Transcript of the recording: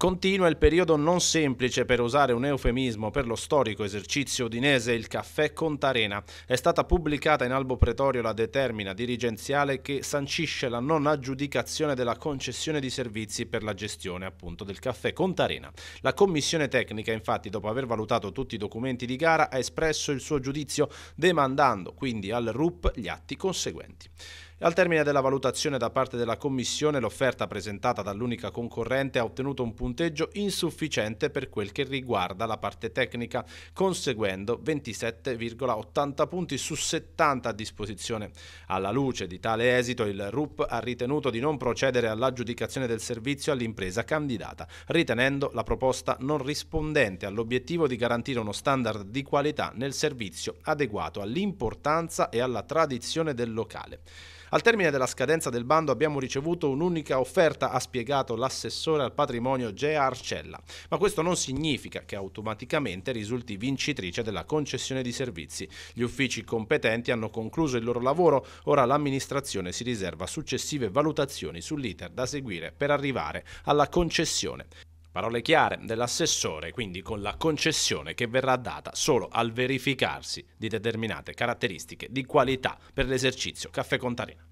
Continua il periodo non semplice per usare un eufemismo per lo storico esercizio udinese il caffè Contarena. È stata pubblicata in albo pretorio la determina dirigenziale che sancisce la non aggiudicazione della concessione di servizi per la gestione appunto del caffè Contarena. La commissione tecnica infatti dopo aver valutato tutti i documenti di gara ha espresso il suo giudizio demandando quindi al RUP gli atti conseguenti. Al termine della valutazione da parte della Commissione, l'offerta presentata dall'unica concorrente ha ottenuto un punteggio insufficiente per quel che riguarda la parte tecnica, conseguendo 27,80 punti su 70 a disposizione. Alla luce di tale esito, il RUP ha ritenuto di non procedere all'aggiudicazione del servizio all'impresa candidata, ritenendo la proposta non rispondente all'obiettivo di garantire uno standard di qualità nel servizio adeguato all'importanza e alla tradizione del locale. Al termine della scadenza del bando abbiamo ricevuto un'unica offerta, ha spiegato l'assessore al patrimonio Gea Arcella, ma questo non significa che automaticamente risulti vincitrice della concessione di servizi. Gli uffici competenti hanno concluso il loro lavoro, ora l'amministrazione si riserva successive valutazioni sull'iter da seguire per arrivare alla concessione. Parole chiare dell'assessore, quindi con la concessione che verrà data solo al verificarsi di determinate caratteristiche di qualità per l'esercizio Caffè Contarina.